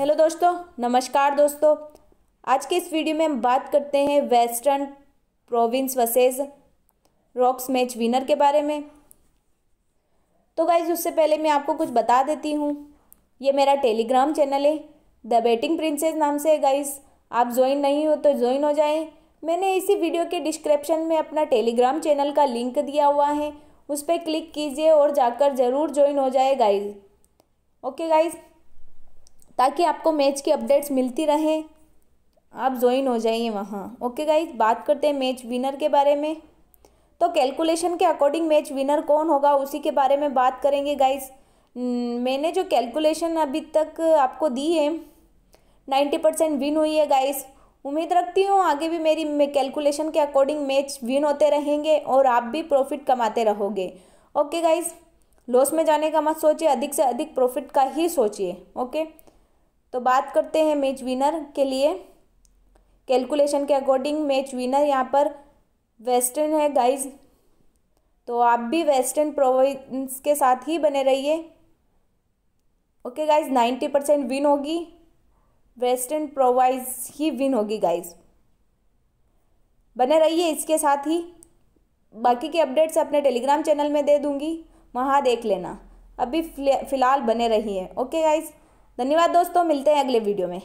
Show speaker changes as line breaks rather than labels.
hello दोस्तों नमस्कार दोस्तों आज के इस वीडियो में हम बात करते हैं Western Province versus Rocks match winner के बारे में तो गाइज उससे पहले मैं आपको कुछ बता देती हूँ ये मेरा टेलीग्राम चैनल है द बेटिंग प्रिंसेस नाम से है गाइज आप ज्वाइन नहीं हो तो ज्वाइन हो जाएं मैंने इसी वीडियो के डिस्क्रिप्शन में अपना टेलीग्राम चैनल का लिंक दिया हुआ है उस पर क्लिक कीजिए और जाकर ज़रूर ज्वाइन हो जाए गाइज ओके गाइज़ ताकि आपको मैच की अपडेट्स मिलती रहे आप ज्वाइन हो जाइए वहाँ ओके गाइज बात करते हैं मैच विनर के बारे में तो कैलकुलेशन के अकॉर्डिंग मैच विनर कौन होगा उसी के बारे में बात करेंगे गाइज hmm, मैंने जो कैलकुलेशन अभी तक आपको दी है नाइन्टी परसेंट विन हुई है गाइस उम्मीद रखती हूँ आगे भी मेरी कैलकुलेशन के अकॉर्डिंग मैच विन होते रहेंगे और आप भी प्रॉफिट कमाते रहोगे ओके गाइस लॉस में जाने का मत सोचिए अधिक से अधिक प्रॉफिट का ही सोचिए ओके तो बात करते हैं मैच विनर के लिए कैलकुलेशन के अकॉर्डिंग मैच विनर यहाँ पर वेस्टर्न है गाइज तो आप भी वेस्टर्न प्रोविंस के साथ ही बने रहिए okay guys ninety percent win होगी वेस्टर्न प्रोवाइज ही विन होगी गाइज बने रहिए इसके साथ ही बाकी के अपडेट्स अपने टेलीग्राम चैनल में दे दूंगी वहाँ देख लेना अभी फिलहाल बने रहिए ओके गाइज़ धन्यवाद दोस्तों मिलते हैं अगले वीडियो में